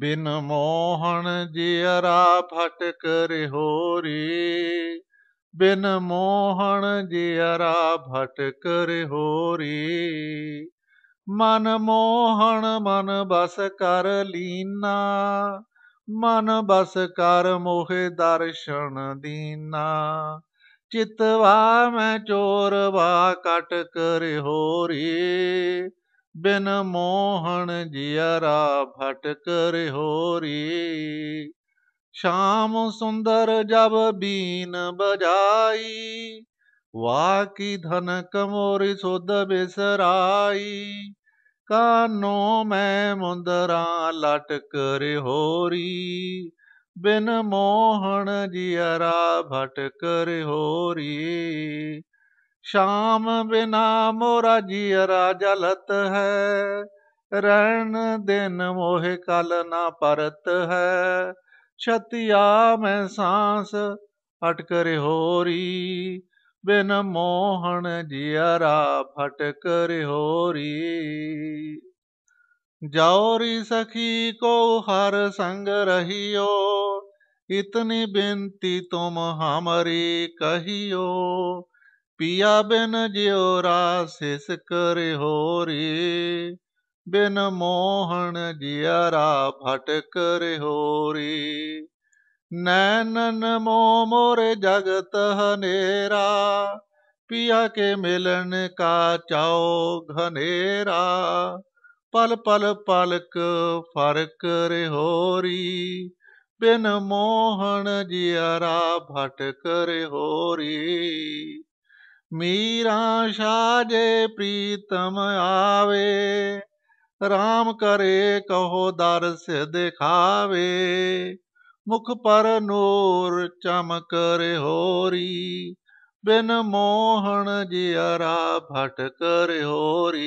ਬਿਨ ਮੋਹਣ ਜਿਅਰਾ ਭਟਕ ਰਿਹੋ ਰੇ ਬਿਨ ਮੋਹਣ ਜਿਅਰਾ ਭਟਕ ਰਿਹੋ ਰੇ ਮਨ ਮੋਹਣ ਮਨ ਬਸ ਕਰ ਲੀਨਾ ਮਨ ਬਸ ਕਰ ਮੋਹਿ ਦਰਸ਼ਨ ਦੀਨਾ ਚਿਤਵਾ ਮੈਂ ਚੋਰ ਵਾ ਕਟ ਕਰ ਹੋਰੀ ਬਿਨ ਮੋਹਣ ਜਿਆਰਾ ਭਟਕ ਰਹੋਰੀ ਸ਼ਾਮ ਸੁੰਦਰ ਜਬ ਬੀਨ ਬਜਾਈ ਵਾ ਕੀ ਧਨ ਕਮੋਰੀ ਸੁਧ ਬਿਸਰਾਈ ਕਾਨੋ ਮੈਂ ਮੁੰਦਰਾ ਲਟਕ ਰਹੋਰੀ ਬਿਨ ਮੋਹਣ ਜਿਆਰਾ ਭਟਕ ਰਹੋਰੀ ਸ਼ਾਮ ਬਿਨਾ ਮੋਰਾ ਜੀਰਾ ਰਾਜਲਤ ਹੈ ਰਹਿਣ ਦਿਨ ਮੋਹ ਕਲ ਨਾ ਪਰਤ ਹੈ ਛਤਿਆ ਮੈਂ ਸਾਹਸ ਅਟਕ ਹੋਰੀ ਬਿਨ ਮੋਹਣ ਜਿਆਰਾ ਫਟਕ ਹੋਰੀ ਜੌਰੀ ਸਖੀ ਕੋ ਹਰ ਸੰਗ ਰਹੀਓ ਇਤਨੀ ਬੇਨਤੀ ਤੁਮ ਹਮਰੀ ਕਹੀਓ ਪਿਆ ਬਿਨ ਜਿਉ ਰਾਸ ਰਾਸਿਸ ਕਰ ਹੋਰੀ ਬਿਨ ਮੋਹਣ ਜਿਆਰਾ ਭਟਕ ਹੋਰੀ ਨੈਨਨ ਮੋ ਮੋਰ ਜਗਤ ਹਨੇਰਾ ਪਿਆ ਕੇ ਮਿਲਣ ਕਾ ਚਾਉ ਘਨੇਰਾ ਪਲ ਪਲ ਪਲਕ ਫਰਕ ਹੋਰੀ ਬਿਨ ਮੋਹਣ ਜਿਆਰਾ ਭਟਕ ਹੋਰੀ ਮੀਰਾ ਸਾਜੇ ਪ੍ਰੀਤਮ ਆਵੇ RAM ਕਰੇ ਕਹੋ ਦਰਸ ਦਿਖਾਵੇ ਮੁਖ ਪਰ ਨੂਰ ਚਮਕ ਹੋਰੀ ਬਿਨ ਮੋਹਣ ਜਿਆਰਾ ਭਟਕ ਹੋਰੀ